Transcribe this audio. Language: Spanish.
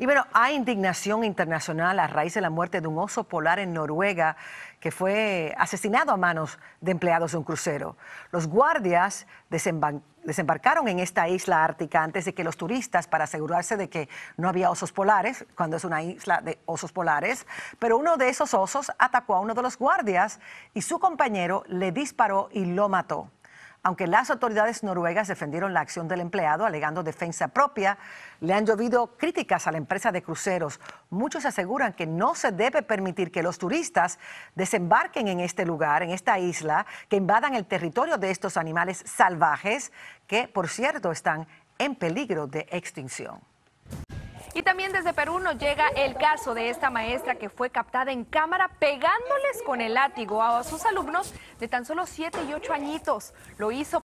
Y bueno, hay indignación internacional a raíz de la muerte de un oso polar en Noruega que fue asesinado a manos de empleados de un crucero. Los guardias desembarcaron en esta isla ártica antes de que los turistas, para asegurarse de que no había osos polares, cuando es una isla de osos polares, pero uno de esos osos atacó a uno de los guardias y su compañero le disparó y lo mató. Aunque las autoridades noruegas defendieron la acción del empleado alegando defensa propia, le han llovido críticas a la empresa de cruceros. Muchos aseguran que no se debe permitir que los turistas desembarquen en este lugar, en esta isla, que invadan el territorio de estos animales salvajes, que por cierto están en peligro de extinción. Y también desde Perú nos llega el caso de esta maestra que fue captada en cámara pegándoles con el látigo a sus alumnos de tan solo 7 y 8 añitos. Lo hizo